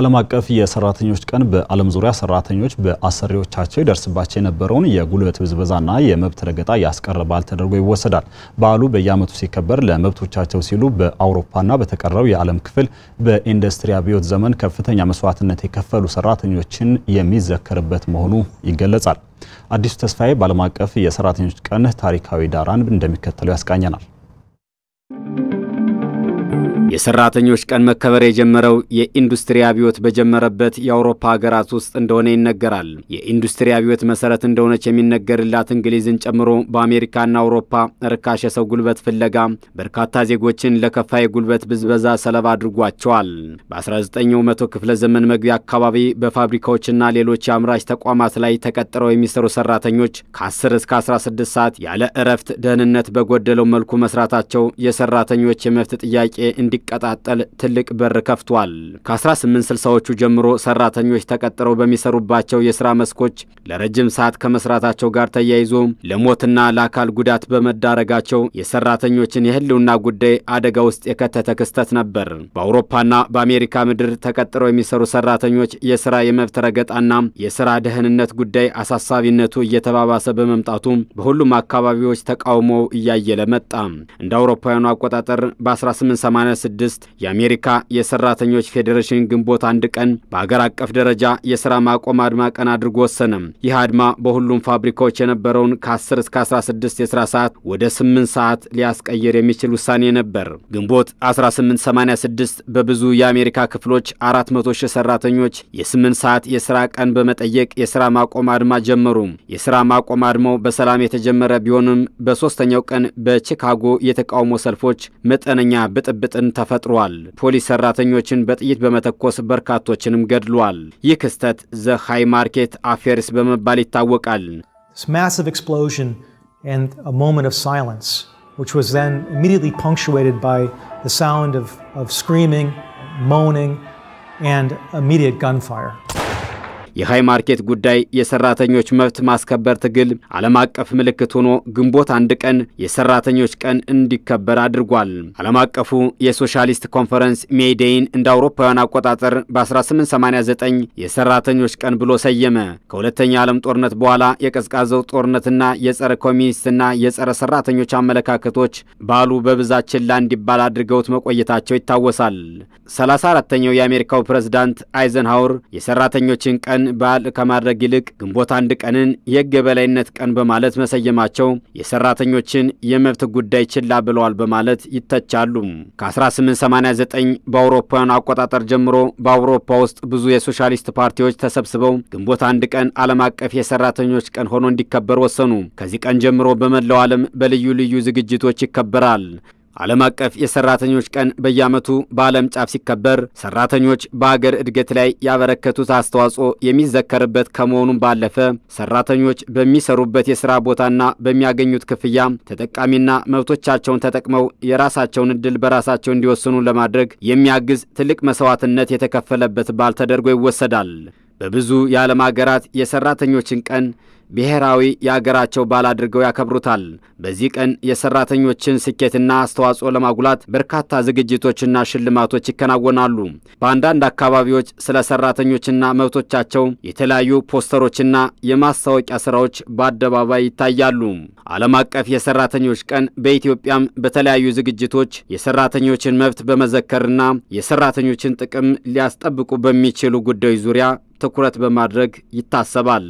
ዓለም አቀፍ የሰራተኞች ቀን በዓለም ዙሪያ ሰራተኞች በአሰሪዎቻቸው ይደርስባቸው የነበረውን የጉልበት ብዝበዛና የመብት ረገጣ ያስቀረ በዓል ተደርጎ ይወሰዳል። በዓሉ በየዓመቱ ሲከበር ለመብቶቻቸው ሲሉ በአውሮፓና በተቀረው የዓለም ክፍል በኢንዱስትሪ አብዮት ዘመን ከፍተኛ መስዋዕትነት የከፈሉ ሰራተኞችን የሚዘከርበት መሆኑ ይገለጻል። አዲሱ ተስፋዬ በዓለም አቀፍ የሰራተኞች ቀን ታሪካዊ ዳራን እንደሚከተለው ያስቃኘናል። የሰራተኞች ቀን መከበር የጀመረው የኢንዱስትሪ አብዮት በጀመረበት የአውሮፓ ሀገራት ውስጥ እንደሆነ ይነገራል። የኢንዱስትሪ አብዮት መሰረት እንደሆነች የሚነገርላት እንግሊዝን ጨምሮ በአሜሪካና አውሮፓ ርካሽ የሰው ጉልበት ፍለጋ በርካታ ዜጎችን ለከፋ የጉልበት ብዝበዛ ሰለባ አድርጓቸዋል። በ19ኛው መቶ ክፍለ ዘመን መግቢያ አካባቢ በፋብሪካዎችና ሌሎች የአምራች ተቋማት ላይ ተቀጥረው የሚሰሩ ሰራተኞች ከ10 እስከ 16 ሰዓት ያለ እረፍት ደህንነት በጎደለው መልኩ መስራታቸው የሰራተኞች የመብት ጥያቄ እንዲ እንዲቀጣጠል ትልቅ በር ከፍቷል። ከ1860ዎቹ ጀምሮ ሰራተኞች ተቀጥረው በሚሰሩባቸው የስራ መስኮች ለረጅም ሰዓት ከመስራታቸው ጋር ተያይዞ ለሞትና ለአካል ጉዳት በመዳረጋቸው የሰራተኞችን የህልውና ጉዳይ አደጋ ውስጥ የከተተ ክስተት ነበር። በአውሮፓና በአሜሪካ ምድር ተቀጥረው የሚሰሩ ሰራተኞች የስራ የመብት ረገጣና የስራ ደህንነት ጉዳይ አሳሳቢነቱ እየተባባሰ በመምጣቱ በሁሉም አካባቢዎች ተቃውሞ እያየለ መጣ። እንደ አውሮፓውያኑ አቆጣጠር በ1886 2016 የአሜሪካ የሰራተኞች ፌዴሬሽን ግንቦት አንድ ቀን በአገር አቀፍ ደረጃ የሥራ ማቆም አድማ ቀን አድርጎ ወሰነም። ይህ አድማ በሁሉም ፋብሪካዎች የነበረውን ከ10 እስከ 16 የሥራ ሰዓት ወደ 8 ሰዓት ሊያስቀይር የሚችል ውሳኔ ነበር። ግንቦት 1886 በብዙ የአሜሪካ ክፍሎች 400 ሺህ ሰራተኞች የ8 ሰዓት የሥራ ቀን በመጠየቅ የሥራ ማቆም አድማ ጀመሩ። የሥራ ማቆም አድማው በሰላም የተጀመረ ቢሆንም በሦስተኛው ቀን በቺካጎ የተቃውሞ ሰልፎች መጠነኛ ብጥብጥን ተፈ ተፈጥሯል። ፖሊስ ሰራተኞችን በጥይት በመተኮስ በርካቶችንም ገድሏል። ይህ ክስተት ዘ ሃይ ማርኬት አፌርስ በመባል ይታወቃል። ማሲቭ ኤክስፕሎዥን ኤንድ አ ሳይለንስ which was then immediately punctuated by the sound of, of screaming, moaning, የሃይ ማርኬት ጉዳይ የሰራተኞች መብት ማስከበር ትግል ዓለም አቀፍ ምልክት ሆኖ ግንቦት አንድ ቀን የሰራተኞች ቀን እንዲከበር አድርጓል። ዓለም አቀፉ የሶሻሊስት ኮንፈረንስ ሜይዴይን እንደ አውሮፓውያን አቆጣጠር በ1889 የሰራተኞች ቀን ብሎ ሰየመ። ከሁለተኛ ዓለም ጦርነት በኋላ የቀዝቃዘው ጦርነትና የጸረ ኮሚኒስትና የጸረ ሰራተኞች አመለካከቶች ባሉ በብዛት ችላ እንዲባል አድርገውት መቆየታቸው ይታወሳል። 34ተኛው የአሜሪካው ፕሬዝዳንት አይዘንሃውር የሰራተኞችን ቀን በዓል ከማድረግ ይልቅ ግንቦት አንድ ቀንን የሕግ የበላይነት ቀን በማለት መሰየማቸው የሰራተኞችን የመብት ጉዳይ ችላ ብለዋል በማለት ይተቻሉ። ከ1889 በአውሮፓውያን አቆጣጠር ጀምሮ በአውሮፓ ውስጥ ብዙ የሶሻሊስት ፓርቲዎች ተሰብስበው ግንቦት አንድ ቀን ዓለም አቀፍ የሰራተኞች ቀን ሆኖ እንዲከበር ወሰኑ። ከዚህ ቀን ጀምሮ በመላው ዓለም በልዩ ልዩ ዝግጅቶች ይከበራል። ዓለም አቀፍ የሰራተኞች ቀን በየዓመቱ በዓለም ጫፍ ሲከበር ሰራተኞች በአገር እድገት ላይ ያበረከቱት አስተዋጽኦ የሚዘከርበት ከመሆኑም ባለፈ ሰራተኞች በሚሰሩበት የስራ ቦታና በሚያገኙት ክፍያ ተጠቃሚና መብቶቻቸውን ተጠቅመው የራሳቸውን እድል በራሳቸው እንዲወስኑ ለማድረግ የሚያግዝ ትልቅ መሥዋዕትነት የተከፈለበት በዓል ተደርጎ ይወሰዳል። በብዙ የዓለም አገራት የሠራተኞችን ቀን ብሔራዊ የአገራቸው በዓል አድርገው ያከብሩታል። በዚህ ቀን የሠራተኞችን ስኬትና አስተዋጽኦ ለማጉላት በርካታ ዝግጅቶችና ሽልማቶች ይከናወናሉ። በአንዳንድ አካባቢዎች ስለ ሠራተኞችና መብቶቻቸው የተለያዩ ፖስተሮችና የማስታወቂያ ሥራዎች በአደባባይ ይታያሉ። ዓለም አቀፍ የሠራተኞች ቀን በኢትዮጵያም በተለያዩ ዝግጅቶች የሠራተኞችን መብት በመዘከርና የሠራተኞችን ጥቅም ሊያስጠብቁ በሚችሉ ጉዳዮች ዙሪያ ትኩረት በማድረግ ይታሰባል።